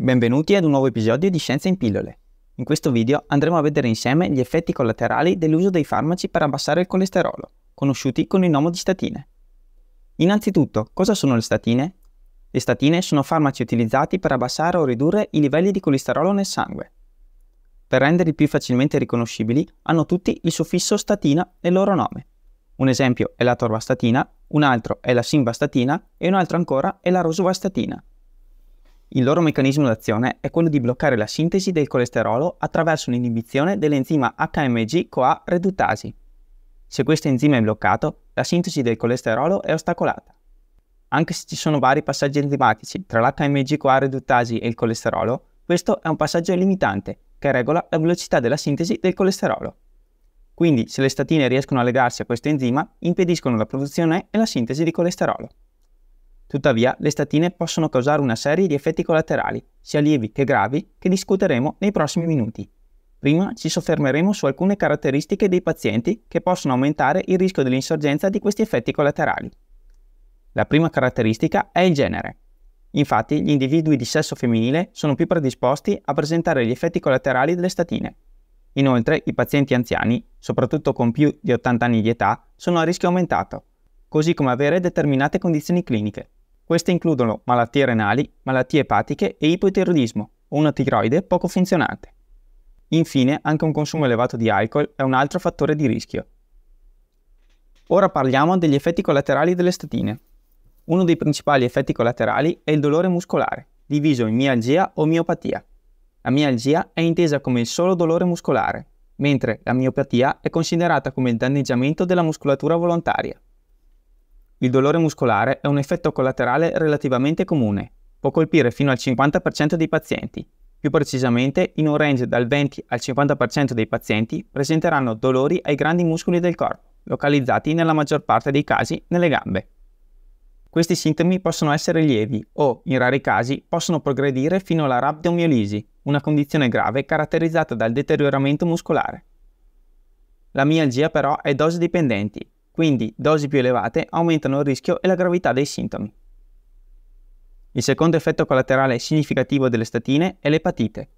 Benvenuti ad un nuovo episodio di Scienza in pillole. In questo video andremo a vedere insieme gli effetti collaterali dell'uso dei farmaci per abbassare il colesterolo, conosciuti con il nome di statine. Innanzitutto, cosa sono le statine? Le statine sono farmaci utilizzati per abbassare o ridurre i livelli di colesterolo nel sangue. Per renderli più facilmente riconoscibili, hanno tutti il suffisso statina nel loro nome. Un esempio è la torvastatina, un altro è la simvastatina e un altro ancora è la rosuvastatina, il loro meccanismo d'azione è quello di bloccare la sintesi del colesterolo attraverso l'inibizione dell'enzima HMG-CoA redutasi. Se questo enzima è bloccato, la sintesi del colesterolo è ostacolata. Anche se ci sono vari passaggi enzimatici tra l'HMG-CoA redutasi e il colesterolo, questo è un passaggio limitante che regola la velocità della sintesi del colesterolo. Quindi, se le statine riescono a legarsi a questo enzima, impediscono la produzione e la sintesi di colesterolo. Tuttavia, le statine possono causare una serie di effetti collaterali, sia lievi che gravi, che discuteremo nei prossimi minuti. Prima ci soffermeremo su alcune caratteristiche dei pazienti che possono aumentare il rischio dell'insorgenza di questi effetti collaterali. La prima caratteristica è il genere. Infatti, gli individui di sesso femminile sono più predisposti a presentare gli effetti collaterali delle statine. Inoltre, i pazienti anziani, soprattutto con più di 80 anni di età, sono a rischio aumentato, così come avere determinate condizioni cliniche. Queste includono malattie renali, malattie epatiche e ipotiroidismo, o una tiroide poco funzionante. Infine, anche un consumo elevato di alcol è un altro fattore di rischio. Ora parliamo degli effetti collaterali delle statine. Uno dei principali effetti collaterali è il dolore muscolare, diviso in mialgia o miopatia. La mialgia è intesa come il solo dolore muscolare, mentre la miopatia è considerata come il danneggiamento della muscolatura volontaria. Il dolore muscolare è un effetto collaterale relativamente comune. Può colpire fino al 50% dei pazienti. Più precisamente, in un range dal 20 al 50% dei pazienti presenteranno dolori ai grandi muscoli del corpo, localizzati nella maggior parte dei casi nelle gambe. Questi sintomi possono essere lievi o, in rari casi, possono progredire fino alla rabdomiolisi, una condizione grave caratterizzata dal deterioramento muscolare. La mialgia però è dose dipendenti quindi dosi più elevate aumentano il rischio e la gravità dei sintomi. Il secondo effetto collaterale significativo delle statine è l'epatite,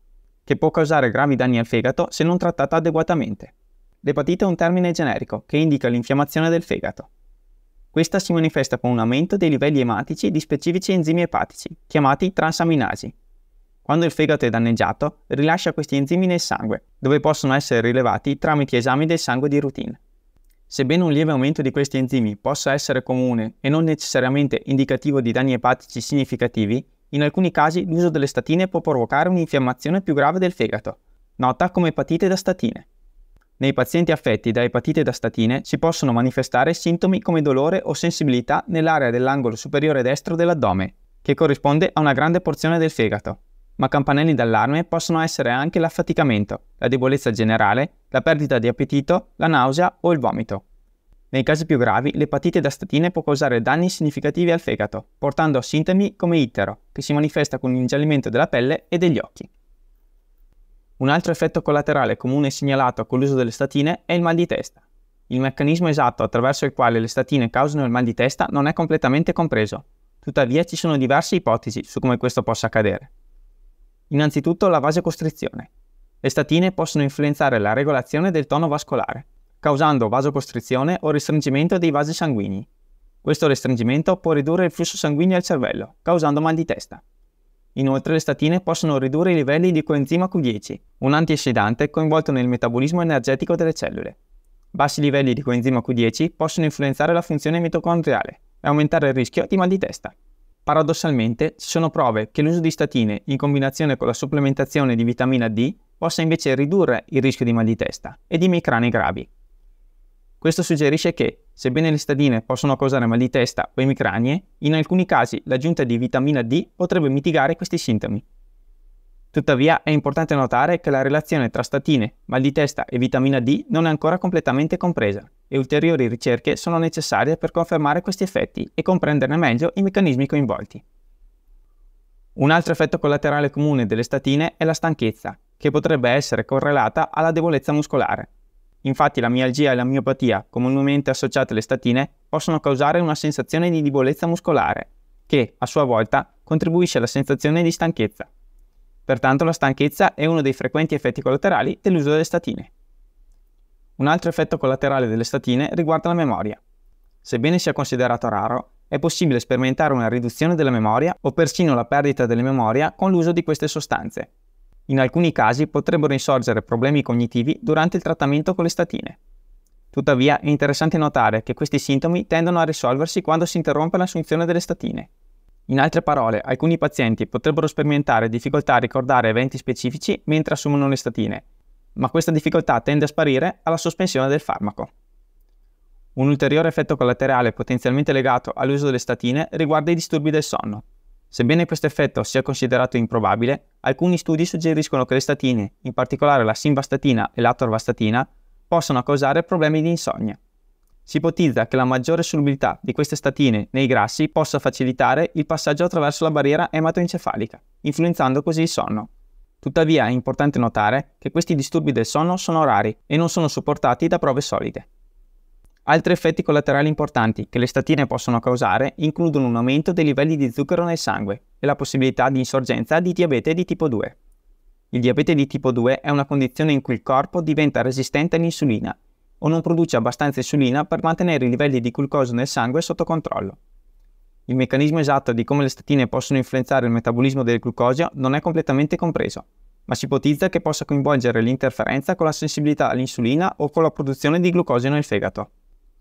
che può causare gravi danni al fegato se non trattata adeguatamente. L'epatite è un termine generico che indica l'infiammazione del fegato. Questa si manifesta con un aumento dei livelli ematici di specifici enzimi epatici, chiamati transaminasi. Quando il fegato è danneggiato, rilascia questi enzimi nel sangue, dove possono essere rilevati tramite esami del sangue di routine. Sebbene un lieve aumento di questi enzimi possa essere comune e non necessariamente indicativo di danni epatici significativi, in alcuni casi l'uso delle statine può provocare un'infiammazione più grave del fegato, nota come epatite da statine. Nei pazienti affetti da epatite da statine si possono manifestare sintomi come dolore o sensibilità nell'area dell'angolo superiore destro dell'addome, che corrisponde a una grande porzione del fegato ma campanelli d'allarme possono essere anche l'affaticamento, la debolezza generale, la perdita di appetito, la nausea o il vomito. Nei casi più gravi, l'epatite da statine può causare danni significativi al fegato, portando a sintomi come ittero, che si manifesta con l'ingiallimento della pelle e degli occhi. Un altro effetto collaterale comune segnalato con l'uso delle statine è il mal di testa. Il meccanismo esatto attraverso il quale le statine causano il mal di testa non è completamente compreso. Tuttavia ci sono diverse ipotesi su come questo possa accadere. Innanzitutto la vasocostrizione. Le statine possono influenzare la regolazione del tono vascolare, causando vasocostrizione o restringimento dei vasi sanguigni. Questo restringimento può ridurre il flusso sanguigno al cervello, causando mal di testa. Inoltre le statine possono ridurre i livelli di coenzima Q10, un antiossidante coinvolto nel metabolismo energetico delle cellule. Bassi livelli di coenzima Q10 possono influenzare la funzione mitocondriale e aumentare il rischio di mal di testa. Paradossalmente, ci sono prove che l'uso di statine in combinazione con la supplementazione di vitamina D possa invece ridurre il rischio di mal di testa e di emicranie gravi. Questo suggerisce che, sebbene le statine possono causare mal di testa o emicranie, in alcuni casi l'aggiunta di vitamina D potrebbe mitigare questi sintomi. Tuttavia è importante notare che la relazione tra statine, mal di testa e vitamina D non è ancora completamente compresa e ulteriori ricerche sono necessarie per confermare questi effetti e comprenderne meglio i meccanismi coinvolti. Un altro effetto collaterale comune delle statine è la stanchezza, che potrebbe essere correlata alla debolezza muscolare. Infatti la mialgia e la miopatia, comunemente associate alle statine, possono causare una sensazione di debolezza muscolare, che a sua volta contribuisce alla sensazione di stanchezza. Pertanto la stanchezza è uno dei frequenti effetti collaterali dell'uso delle statine. Un altro effetto collaterale delle statine riguarda la memoria. Sebbene sia considerato raro, è possibile sperimentare una riduzione della memoria o persino la perdita della memoria con l'uso di queste sostanze. In alcuni casi potrebbero insorgere problemi cognitivi durante il trattamento con le statine. Tuttavia è interessante notare che questi sintomi tendono a risolversi quando si interrompe l'assunzione delle statine. In altre parole, alcuni pazienti potrebbero sperimentare difficoltà a ricordare eventi specifici mentre assumono le statine, ma questa difficoltà tende a sparire alla sospensione del farmaco. Un ulteriore effetto collaterale potenzialmente legato all'uso delle statine riguarda i disturbi del sonno. Sebbene questo effetto sia considerato improbabile, alcuni studi suggeriscono che le statine, in particolare la simvastatina e l'atorvastatina, possano causare problemi di insonnia. Si ipotizza che la maggiore solubilità di queste statine nei grassi possa facilitare il passaggio attraverso la barriera ematoencefalica, influenzando così il sonno. Tuttavia è importante notare che questi disturbi del sonno sono rari e non sono supportati da prove solide. Altri effetti collaterali importanti che le statine possono causare includono un aumento dei livelli di zucchero nel sangue e la possibilità di insorgenza di diabete di tipo 2. Il diabete di tipo 2 è una condizione in cui il corpo diventa resistente all'insulina o non produce abbastanza insulina per mantenere i livelli di glucosio nel sangue sotto controllo. Il meccanismo esatto di come le statine possono influenzare il metabolismo del glucosio non è completamente compreso, ma si ipotizza che possa coinvolgere l'interferenza con la sensibilità all'insulina o con la produzione di glucosio nel fegato.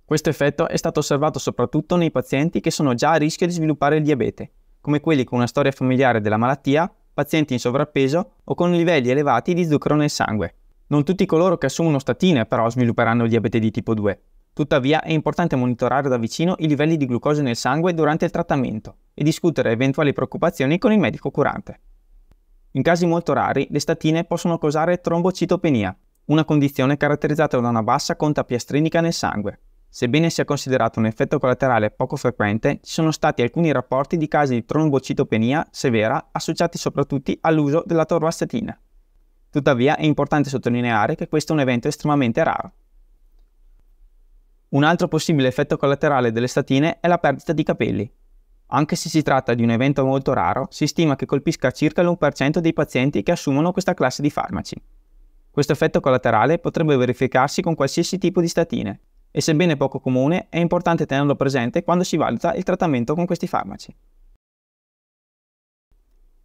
Questo effetto è stato osservato soprattutto nei pazienti che sono già a rischio di sviluppare il diabete, come quelli con una storia familiare della malattia, pazienti in sovrappeso o con livelli elevati di zucchero nel sangue. Non tutti coloro che assumono statine però svilupperanno il diabete di tipo 2, Tuttavia è importante monitorare da vicino i livelli di glucosio nel sangue durante il trattamento e discutere eventuali preoccupazioni con il medico curante. In casi molto rari, le statine possono causare trombocitopenia, una condizione caratterizzata da una bassa conta piastrinica nel sangue. Sebbene sia considerato un effetto collaterale poco frequente, ci sono stati alcuni rapporti di casi di trombocitopenia severa associati soprattutto all'uso della torvastatina. Tuttavia è importante sottolineare che questo è un evento estremamente raro. Un altro possibile effetto collaterale delle statine è la perdita di capelli. Anche se si tratta di un evento molto raro, si stima che colpisca circa l'1% dei pazienti che assumono questa classe di farmaci. Questo effetto collaterale potrebbe verificarsi con qualsiasi tipo di statine e sebbene poco comune è importante tenerlo presente quando si valuta il trattamento con questi farmaci.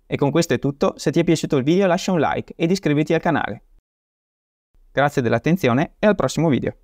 E con questo è tutto, se ti è piaciuto il video lascia un like ed iscriviti al canale. Grazie dell'attenzione e al prossimo video.